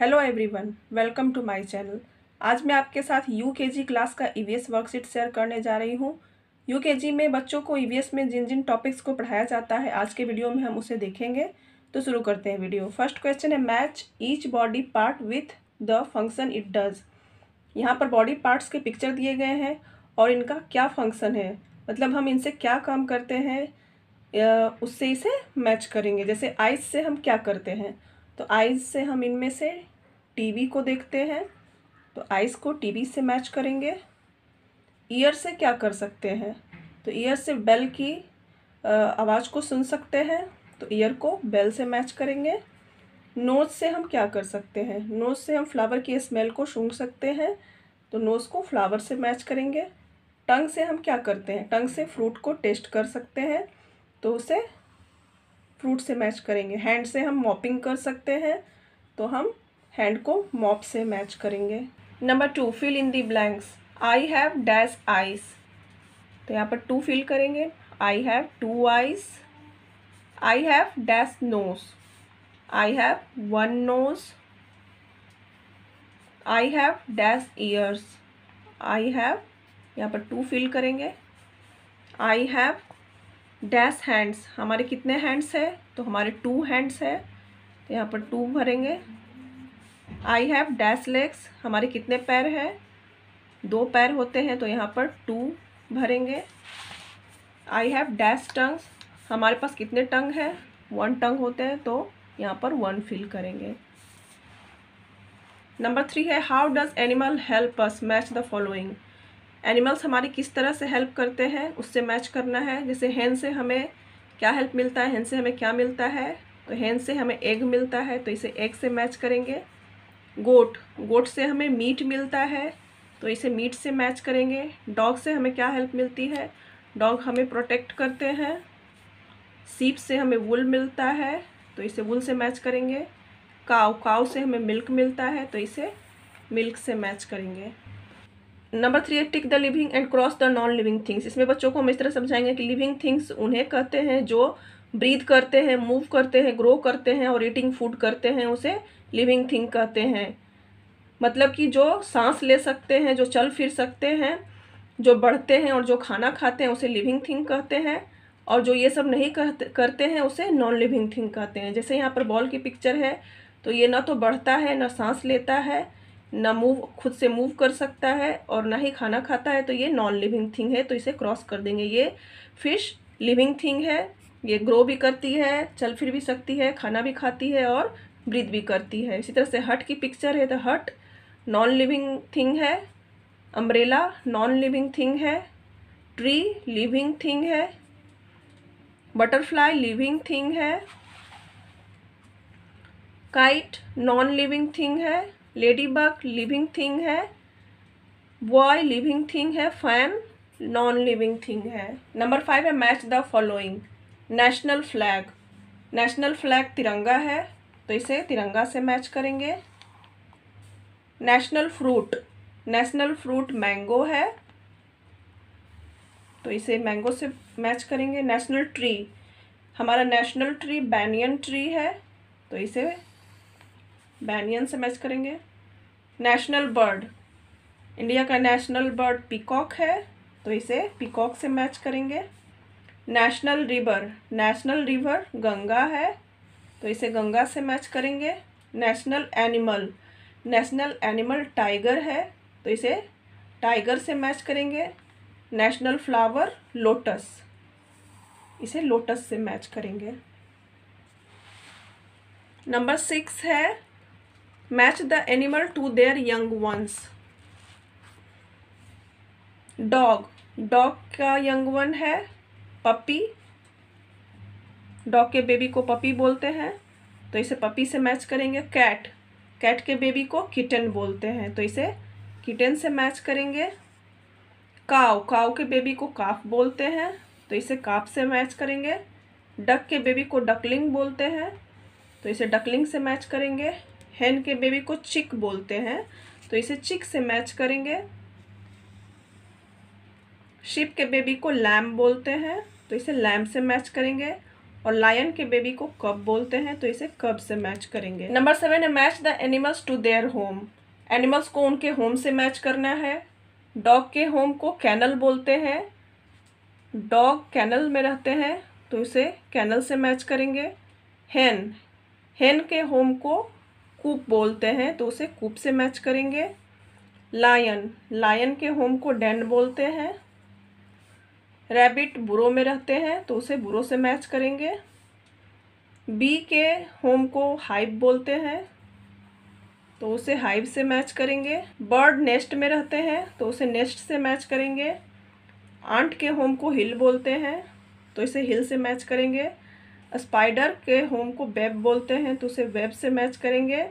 hello everyone welcome to my channel आज मैं आपके साथ यू क्लास का ई वर्कशीट शेयर करने जा रही हूँ यू में बच्चों को ई e में जिन जिन टॉपिक्स को पढ़ाया जाता है आज के वीडियो में हम उसे देखेंगे तो शुरू करते हैं वीडियो फर्स्ट क्वेश्चन है match each body part with the function it does यहाँ पर बॉडी पार्ट्स के पिक्चर दिए गए हैं और इनका क्या फंक्शन है मतलब हम इनसे क्या काम करते हैं उससे इसे मैच करेंगे जैसे आइस से हम क्या करते हैं तो आइज़ से हम इनमें से टीवी को देखते हैं तो आइज़ को टीवी से मैच करेंगे ईयर से क्या कर सकते हैं तो ईयर से बेल की आवाज़ को सुन सकते हैं तो ईयर को बेल से मैच करेंगे नोज़ से हम क्या कर सकते हैं नोज़ से हम फ्लावर की स्मेल को सूंघ सकते हैं तो नोज़ को फ्लावर से मैच करेंगे टंग से हम क्या करते हैं टंग से फ्रूट को टेस्ट कर सकते हैं तो उसे फ्रूट से मैच करेंगे हैंड से हम मॉपिंग कर सकते हैं तो हम हैंड को मॉप से मैच करेंगे number two fill in the blanks I have dash eyes तो यहाँ पर टू फिल करेंगे I have two eyes I have dash nose I have one nose I have dash ears I have यहाँ पर two fill करेंगे I have dash hands हमारे कितने hands है तो हमारे टू हैंड्स है तो यहाँ पर टू भरेंगे आई हैव डैश लेग्स हमारे कितने पैर हैं दो पैर होते हैं तो यहाँ पर टू भरेंगे आई हैव डैश टंग्स हमारे पास कितने टंग हैं वन टंग होते हैं तो यहाँ पर वन फिल करेंगे नंबर थ्री है how does animal help us match the following animals हमारी किस तरह से हेल्प करते हैं उससे मैच करना है जैसे हैन से हमें क्या हेल्प मिलता है हैन से हमें क्या मिलता है तो हैन से हमें एग मिलता है तो इसे एग से मैच करेंगे गोट गोट से हमें मीट मिलता है तो इसे मीट से मैच करेंगे डॉग से हमें क्या हेल्प मिलती है डॉग हमें प्रोटेक्ट करते हैं सीप से हमें वुल मिलता है तो इसे वुल से मैच करेंगे काव काव से हमें मिल्क मिलता है तो इसे मिल्क से मैच करेंगे नंबर थ्री है tick the living and cross the non living things इसमें बच्चों को हम इस तरह समझाएंगे कि लिविंग थिंग्स उन्हें कहते हैं जो ब्रीथ करते हैं मूव करते हैं ग्रो करते हैं और ईटिंग फूड करते हैं उसे लिविंग थिंग कहते हैं मतलब कि जो सांस ले सकते हैं जो चल फिर सकते हैं जो बढ़ते हैं और जो खाना खाते हैं उसे लिविंग थिंग कहते हैं और जो ये सब नहीं कहते करते हैं उसे नॉन लिविंग थिंग कहते हैं जैसे यहाँ पर बॉल की पिक्चर है तो ये ना तो बढ़ता है ना सांस लेता है ना मूव खुद से मूव कर सकता है और ना ही खाना खाता है तो ये नॉन लिविंग थिंग है तो इसे क्रॉस कर देंगे ये फिश लिविंग थिंग है ये ग्रो भी करती है चल फिर भी सकती है खाना भी खाती है और ब्रीथ भी करती है इसी तरह से हट की पिक्चर है तो हट नॉन लिविंग थिंग है अम्ब्रेला नॉन लिविंग थिंग है ट्री लिविंग थिंग है बटरफ्लाई लिविंग थिंग है काइट नॉन लिविंग थिंग है लेडी बग लिविंग थिंग है बॉय लिविंग थिंग है फैन नॉन लिविंग थिंग है नंबर फाइव है match the following national flag national flag तिरंगा है तो इसे तिरंगा से मैच करेंगे national fruit national fruit mango है तो इसे मैंगो से मैच करेंगे नेशनल ट्री हमारा नेशनल ट्री बैनियन ट्री है तो इसे बैनियन से मैच करेंगे नेशनल बर्ड इंडिया का नेशनल बर्ड पिकॉक है तो इसे पिकॉक से मैच करेंगे national river national river Ganga है तो इसे गंगा से मैच करेंगे national animal national animal tiger है तो इसे टाइगर से मैच करेंगे नेशनल फ्लावर लोटस इसे लोटस से मैच करेंगे नंबर सिक्स है match the animal to their young once dog dog का यंग वन है पपी डॉग के बेबी को पपी बोलते हैं तो इसे पपी से मैच करेंगे कैट कैट के बेबी को किटन बोलते हैं तो इसे किटन से मैच करेंगे काव काव के बेबी को काफ बोलते हैं तो इसे काफ से मैच करेंगे डक के बेबी को डकलिंग बोलते हैं तो इसे डकलिंग से मैच करेंगे हेन के बेबी को चिक बोलते हैं तो इसे चिक से मैच करेंगे शिप के बेबी को लैम बोलते हैं तो इसे लैम से मैच करेंगे और लायन के बेबी को कब बोलते हैं तो इसे कब से मैच करेंगे नंबर सेवन है match the animals to their home animals को उनके होम से मैच करना है डॉग के होम को कैनल बोलते हैं डॉग कैनल में रहते हैं तो इसे कैनल से मैच करेंगे हेन हेन के होम को कूप बोलते हैं तो उसे कूप से मैच करेंगे लायन लायन के होम को डेंड बोलते हैं रैबिट बुरो में रहते हैं तो उसे बुरो से मैच करेंगे बी के होम को हाइब बोलते हैं तो उसे हाइव से मैच करेंगे बर्ड नेस्ट में रहते हैं तो उसे नेस्ट से मैच करेंगे आंट के होम को हिल बोलते हैं तो इसे हिल से मैच करेंगे स्पाइडर के होम को वेब बोलते हैं तो उसे वेब से मैच करेंगे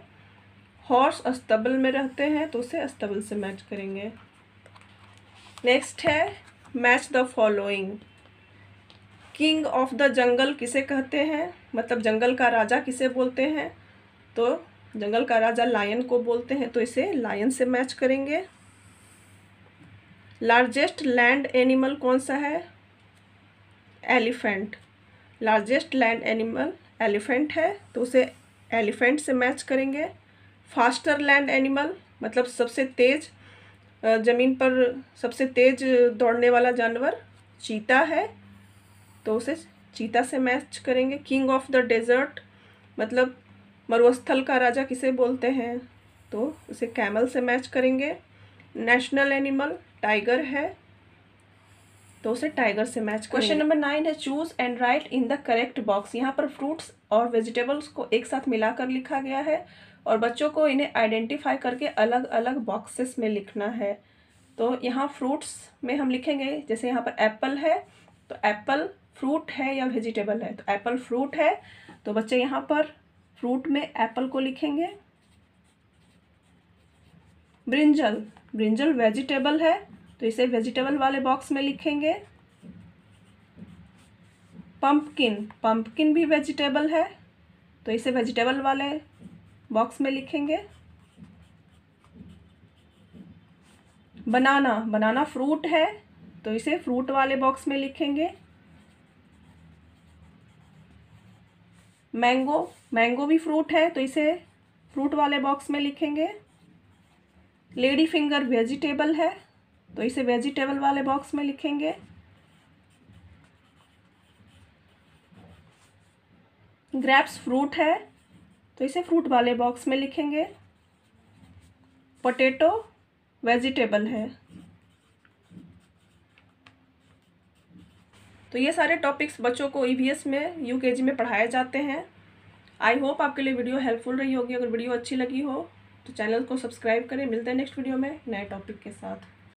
हॉर्स अस्तबल में रहते हैं तो उसे अस्तबल से मैच करेंगे नेक्स्ट है match the following king of the jungle किसे कहते हैं मतलब जंगल का राजा किसे बोलते हैं तो जंगल का राजा लायन को बोलते हैं तो इसे लायन से मैच करेंगे लार्जेस्ट लैंड एनिमल कौन सा है elephant largest land animal elephant है तो उसे एलिफेंट से मैच करेंगे फास्टर लैंड एनिमल मतलब सबसे तेज़ ज़मीन पर सबसे तेज़ दौड़ने वाला जानवर चीता है तो उसे चीता से मैच करेंगे किंग ऑफ द डेजर्ट मतलब मरुस्थल का राजा किसे बोलते हैं तो उसे कैमल से मैच करेंगे नेशनल एनिमल टाइगर है तो उसे टाइगर से मैच क्वेश्चन नंबर नाइन है choose and write in the correct box यहाँ पर फ्रूट्स और वेजिटेबल्स को एक साथ मिलाकर लिखा गया है और बच्चों को इन्हें आइडेंटिफाई करके अलग अलग बॉक्सेस में लिखना है तो यहाँ फ्रूट्स में हम लिखेंगे जैसे यहाँ पर एप्पल है तो एप्पल फ्रूट है या वेजिटेबल है तो एप्पल फ्रूट है तो बच्चे यहाँ पर फ्रूट में एप्पल को लिखेंगे ब्रिंजल ब्रिंजल वेजिटेबल है तो इसे वेजिटेबल वाले बॉक्स में लिखेंगे पम्पकिन पम्पकिन भी वेजिटेबल है तो इसे वेजिटेबल वाले बॉक्स में लिखेंगे बनाना बनाना फ्रूट है तो इसे फ्रूट वाले बॉक्स में लिखेंगे मैंगो मैंगो भी फ्रूट है तो इसे फ्रूट वाले बॉक्स में लिखेंगे लेडी फिंगर वेजिटेबल है तो इसे वेजिटेबल वाले बॉक्स में लिखेंगे ग्रेप्स फ्रूट है तो इसे फ्रूट वाले बॉक्स में लिखेंगे पोटैटो वेजिटेबल है तो ये सारे टॉपिक्स बच्चों को ईवीएस e में यूकेजी में पढ़ाए जाते हैं आई होप आपके लिए वीडियो हेल्पफुल रही होगी अगर वीडियो अच्छी लगी हो तो चैनल को सब्सक्राइब करें मिलते हैं नेक्स्ट वीडियो में नए टॉपिक के साथ